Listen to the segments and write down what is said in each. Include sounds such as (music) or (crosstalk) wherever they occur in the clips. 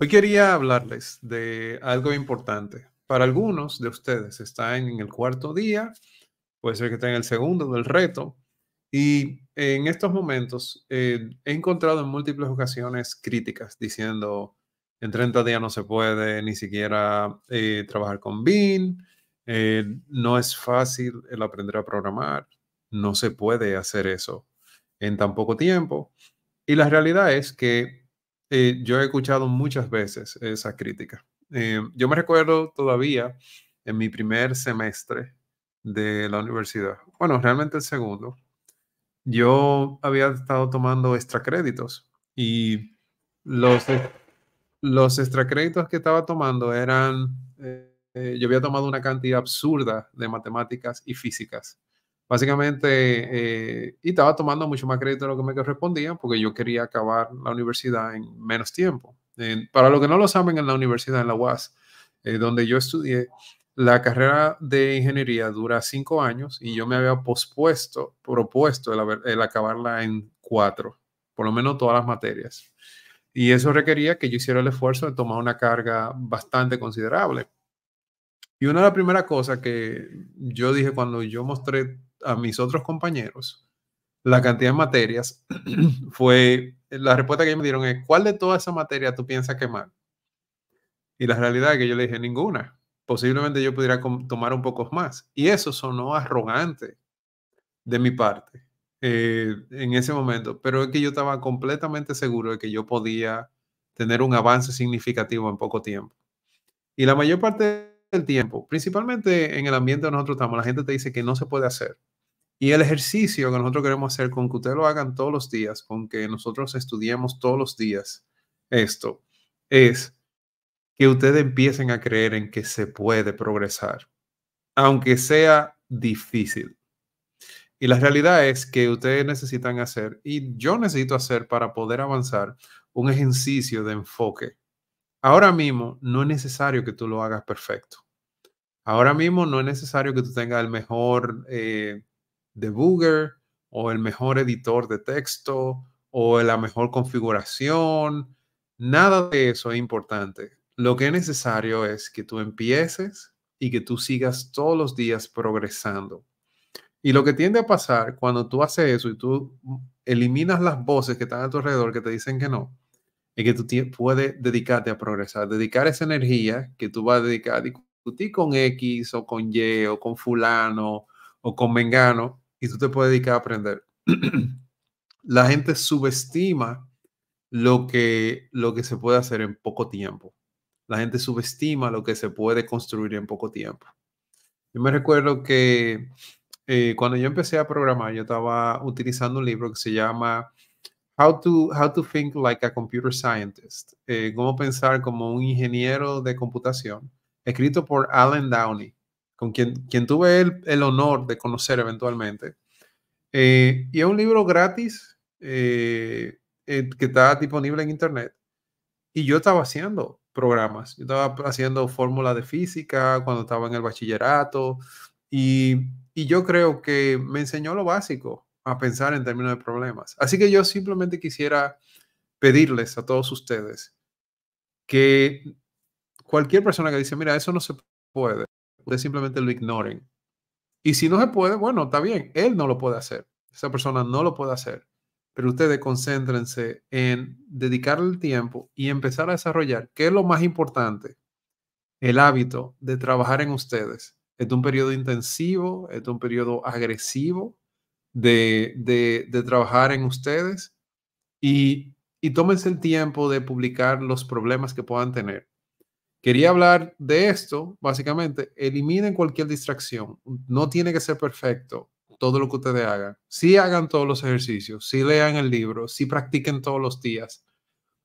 Hoy quería hablarles de algo importante. Para algunos de ustedes están en el cuarto día, puede ser que estén en el segundo del reto, y en estos momentos eh, he encontrado en múltiples ocasiones críticas diciendo, en 30 días no se puede ni siquiera eh, trabajar con BIM, eh, no es fácil el aprender a programar, no se puede hacer eso en tan poco tiempo. Y la realidad es que eh, yo he escuchado muchas veces esa crítica. Eh, yo me recuerdo todavía en mi primer semestre de la universidad, bueno, realmente el segundo, yo había estado tomando extracréditos y los, los extracréditos que estaba tomando eran, eh, yo había tomado una cantidad absurda de matemáticas y físicas. Básicamente, eh, y estaba tomando mucho más crédito de lo que me correspondía porque yo quería acabar la universidad en menos tiempo. para los que no lo saben, en la universidad, en la UAS, eh, donde yo estudié, la carrera de ingeniería dura cinco años y yo me había pospuesto, propuesto el, el acabarla en cuatro, por lo menos todas las materias. Y eso requería que yo hiciera el esfuerzo de tomar una carga bastante considerable. Y una de las primeras cosas que yo dije cuando yo mostré a mis otros compañeros la cantidad de materias, (clears throat) fue la respuesta que ellos me dieron es, ¿cuál de todas esas materias tú piensas quemar? Y la realidad es que yo le dije, ninguna. Posiblemente yo pudiera tomar un poco más. Y eso sonó arrogante de mi parte eh, en ese momento, pero es que yo estaba completamente seguro de que yo podía tener un avance significativo en poco tiempo. Y la mayor parte del tiempo, principalmente en el ambiente donde nosotros estamos, la gente te dice que no se puede hacer. Y el ejercicio que nosotros queremos hacer con que ustedes lo hagan todos los días, con que nosotros estudiemos todos los días esto, es que ustedes empiecen a creer en que se puede progresar, aunque sea difícil. Y la realidad es que ustedes necesitan hacer, y yo necesito hacer para poder avanzar, un ejercicio de enfoque. Ahora mismo no es necesario que tú lo hagas perfecto. Ahora mismo no es necesario que tú tengas el mejor... Eh, de Booger o el mejor editor de texto o la mejor configuración. Nada de eso es importante. Lo que es necesario es que tú empieces y que tú sigas todos los días progresando. Y lo que tiende a pasar cuando tú haces eso y tú eliminas las voces que están a tu alrededor que te dicen que no, es que tú puedes dedicarte a progresar, dedicar esa energía que tú vas a dedicar a discutir con X o con Y o con fulano o con mengano y tú te puedes dedicar a aprender. (clears throat) la gente subestima lo que, lo que se puede hacer en poco tiempo. La gente subestima lo que se puede construir en poco tiempo. Yo me recuerdo que eh, cuando yo empecé a programar, yo estaba utilizando un libro que se llama How to, How to Think Like a Computer Scientist, eh, cómo pensar como un ingeniero de computación, escrito por Alan Downey con quien, quien tuve el, el honor de conocer eventualmente. Eh, y es un libro gratis eh, eh, que está disponible en internet. Y yo estaba haciendo programas, yo estaba haciendo fórmula de física cuando estaba en el bachillerato. Y, y yo creo que me enseñó lo básico a pensar en términos de problemas. Así que yo simplemente quisiera pedirles a todos ustedes que cualquier persona que dice, mira, eso no se puede, ustedes simplemente lo ignoren. Y si no se puede, bueno, está bien, él no lo puede hacer, esa persona no lo puede hacer, pero ustedes concéntrense en dedicarle el tiempo y empezar a desarrollar, qué es lo más importante, el hábito de trabajar en ustedes. Es un periodo intensivo, es un periodo agresivo de, de, trabajar en ustedes y, y tómense el tiempo de publicar los problemas que puedan tener Quería hablar de esto, básicamente, eliminen cualquier distracción. No tiene que ser perfecto todo lo que ustedes hagan. Sí hagan todos los ejercicios, sí lean el libro, sí practiquen todos los días,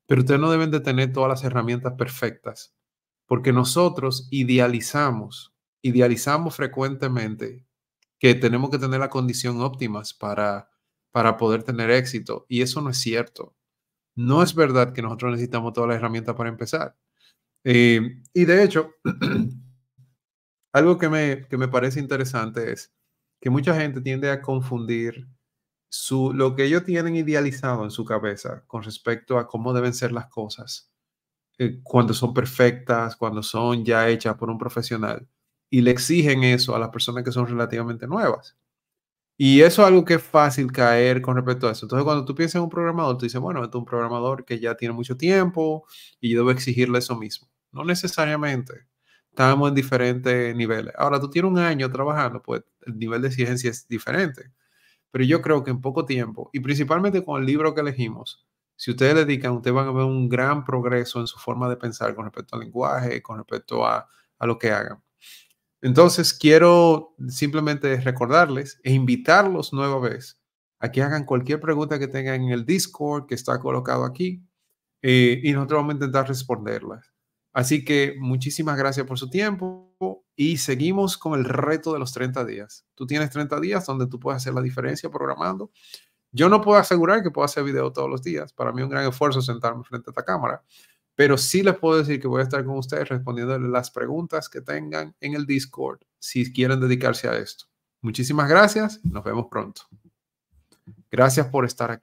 pero ustedes no deben de tener todas las herramientas perfectas, porque nosotros idealizamos, idealizamos frecuentemente que tenemos que tener la condición óptimas para, para poder tener éxito, y eso no es cierto. No es verdad que nosotros necesitamos todas las herramientas para empezar. Eh, y de hecho, (clears throat) algo que me, parece interesante es que mucha gente tiende a confundir su, lo que ellos tienen idealizado en su cabeza con respecto a cómo deben ser las cosas, eh, cuando son perfectas, cuando son ya hechas por un profesional, y le exigen eso a las personas que son relativamente nuevas. Y eso es algo que es fácil caer con respecto a eso. Entonces, cuando tú piensas en un programador, tú dices, bueno, este es un programador que ya tiene mucho tiempo y yo debo exigirle eso mismo. No necesariamente. Estamos en diferentes niveles. Ahora, tú tienes un año trabajando, pues el nivel de exigencia es diferente. Pero yo creo que en poco tiempo, y principalmente con el libro que elegimos, si ustedes le dedican, ustedes van a ver un gran progreso en su forma de pensar con respecto al lenguaje, con respecto a, a lo que hagan. Entonces, quiero simplemente recordarles e invitarlos nueva vez a que hagan cualquier pregunta que tengan en el Discord que está colocado aquí eh, y nosotros vamos a intentar responderlas. Así que muchísimas gracias por su tiempo y seguimos con el reto de los 30 días. Tú tienes 30 días donde tú puedes hacer la diferencia programando. Yo no puedo asegurar que pueda hacer video todos los días. Para mí es un gran esfuerzo sentarme frente a esta cámara pero sí les puedo decir que voy a estar con ustedes respondiéndoles las preguntas que tengan en el Discord si quieren dedicarse a esto. Muchísimas gracias, nos vemos pronto. Gracias por estar aquí.